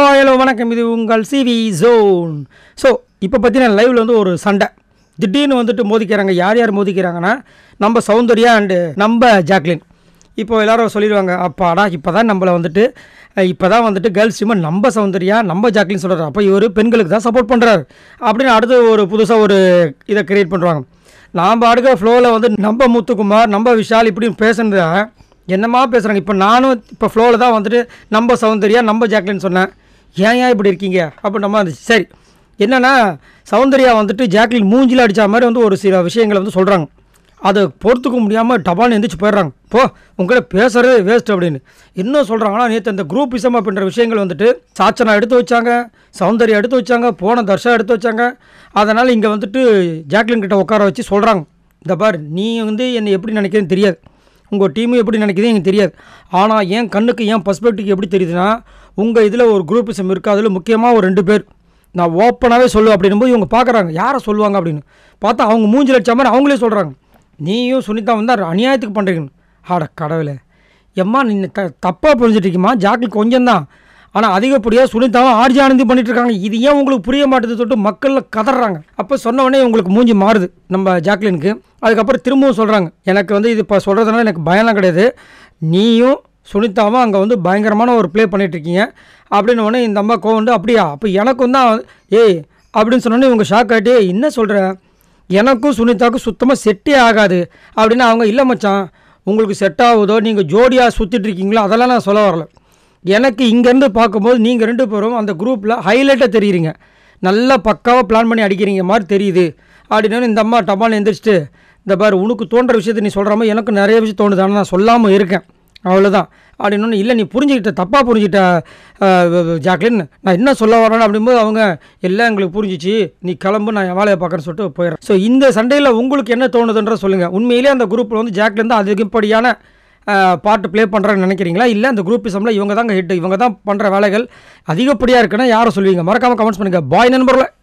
ஹோ ஹலோ வணக்கம் இது உங்கள் சிவி ஜோன் ஸோ இப்போ பார்த்தீங்கன்னா லைவில் வந்து ஒரு சண்டை திடீர்னு வந்துட்டு மோதிக்கிறாங்க யார் யார் மோதிக்கிறாங்கன்னா நம்ம சௌந்தர்யா அண்டு நம்ம ஜாக்லின் இப்போ எல்லாரும் சொல்லிடுவாங்க அப்பாடா இப்போ தான் நம்மளை வந்துட்டு இப்போ தான் வந்துட்டு கேர்ள்ஸ் டீமை நம்ம சௌந்தர்யா நம்ம ஜாக்லின் சொல்கிறார் அப்போ இவர் பெண்களுக்கு தான் சப்போர்ட் பண்ணுறாரு அப்படின்னு அடுத்து ஒரு புதுசாக ஒரு இதை கிரியேட் பண்ணுறாங்க நாம் அடுக்கிற ஃப்ளோவில் வந்து நம்ம முத்துக்குமார் நம்ம விஷால் இப்படின்னு பேசுனதா என்னமா பேசுகிறாங்க இப்போ நானும் இப்போ ஃப்ளோவில் தான் வந்துட்டு நம்ம சௌந்தர்யா நம்ம ஜாக்லின்னு சொன்னேன் ஏன் ஏன் இப்படி இருக்கீங்க அப்போ நம்ம சரி என்னென்னா சௌந்தர்யா வந்துட்டு ஜாக்லின் மூஞ்சில் அடித்த மாதிரி வந்து ஒரு சில விஷயங்களை வந்து சொல்கிறாங்க அதை பொறுத்துக்க முடியாமல் டபால்னு எந்திரிச்சு போயிடுறாங்க போ உங்கள்கிட்ட பேசுகிறதே வேஸ்ட் அப்படின்னு இன்னும் சொல்கிறாங்கன்னா நேற்று அந்த குரூப் இசம் அப்படின்ற விஷயங்கள் வந்துட்டு சாச்சனா எடுத்து வச்சாங்க சௌந்தர்யா எடுத்து வச்சாங்க போன தர்ஷா எடுத்து வச்சாங்க அதனால் இங்கே வந்துட்டு ஜாக்லின் கிட்ட உட்கார வச்சு சொல்கிறாங்க இந்த பார் நீ வந்து என்னை எப்படி நினைக்கிறேன்னு தெரியாது உங்கள் டீமு எப்படி நினைக்கிது எனக்கு தெரியாது ஆனால் என் கண்ணுக்கு என் பர்ஸ்பெக்டிவ் எப்படி தெரியுதுன்னா உங்கள் இதில் ஒரு குரூப்பிசம் இருக்குது அதில் முக்கியமாக ஒரு ரெண்டு பேர் நான் ஓப்பனாகவே சொல்லு அப்படின்னும்போது இவங்க பார்க்குறாங்க யாரை சொல்லுவாங்க அப்படின்னு பார்த்தா அவங்க மூஞ்சி லட்சம் மாதிரி அவங்களே சொல்கிறாங்க நீயும் சுனிதா வந்தால் அநியாயத்துக்கு பண்ணுறீங்கன்னு ஆட கடவுளே எம்மா நீ த தப்பாக புரிஞ்சிட்ருக்கீம்மா ஜாக்கி கொஞ்சம் தான் ஆனால் அதிகப்படியாக சுனிதாவும் ஆர்ஜி ஆனந்தி பண்ணிட்டு இருக்காங்க இது ஏன் உங்களுக்கு புரிய மாட்டேது தொட்டு மக்களில் கதறாங்க அப்போ சொன்னவொடனே உங்களுக்கு மூஞ்சி மாறுது நம்ம ஜாக்லினுக்கு அதுக்கப்புறம் திரும்பவும் சொல்கிறாங்க எனக்கு வந்து இது இப்போ சொல்கிறதுனால எனக்கு பயம்லாம் கிடையாது நீயும் சுனிதாவும் அங்கே வந்து பயங்கரமான ஒரு ப்ளே பண்ணிகிட்ருக்கீங்க அப்படின்னு உடனே இந்த அம்மா கோவண்டு அப்படியா அப்போ எனக்கும் தான் ஏய் அப்படின்னு சொன்னோன்னே இவங்க ஷாக் ஆகிட்டே என்ன சொல்கிற எனக்கும் சுனிதாவுக்கும் சுத்தமாக செட்டே ஆகாது அப்படின்னு அவங்க இல்லை மச்சான் உங்களுக்கு செட் ஆகுதோ நீங்கள் ஜோடியாக சுற்றிட்டு இருக்கீங்களோ அதெல்லாம் நான் சொல்ல வரல எனக்கு இங்கேருந்து பார்க்கும்போது நீங்கள் ரெண்டு பேரும் அந்த குரூப்பில் ஹைலைட்டாக தெரியுறீங்க நல்லா பக்காவாக பிளான் பண்ணி அடிக்கிறீங்க மாதிரி தெரியுது அப்படின்னு இந்த அம்மா டபால்னு எந்திரிச்சிட்டு இந்த பாரு உனக்கு தோன்ற விஷயத்தை நீ சொல்கிற மாதிரி எனக்கு நிறைய விஷயம் தோணுது ஆனால் நான் சொல்லாமல் இருக்கேன் அவ்வளோதான் அப்படின்னு இல்லை நீ புரிஞ்சுக்கிட்ட தப்பாக புரிஞ்சுக்கிட்ட ஜாக்லின் நான் என்ன சொல்ல வரேன் அப்படிம்போது அவங்க எல்லாம் எங்களுக்கு புரிஞ்சிச்சு நீ கிளம்பு நான் வேலையை பார்க்குறேன்னு சொல்லிட்டு போயிடுறேன் ஸோ இந்த சண்டையில் உங்களுக்கு என்ன தோணுதுன்ற சொல்லுங்கள் உண்மையிலேயே அந்த குரூப்பில் வந்து ஜாக்லின் தான் அதிகப்படியான பாட்டு ப்ளே பண்ணுறான்னு நினைக்கிறீங்களா இல்லை அந்த இசம்ல இவங்க தாங்க ஹிட் இவங்க தான் பண்ணுற வேலைகள் அதிகப்படியாக இருக்குன்னா யாரை சொல்லுவீங்க மறக்காமல் கமெண்ட்ஸ் பண்ணுங்கள் பாய் நண்பர்களை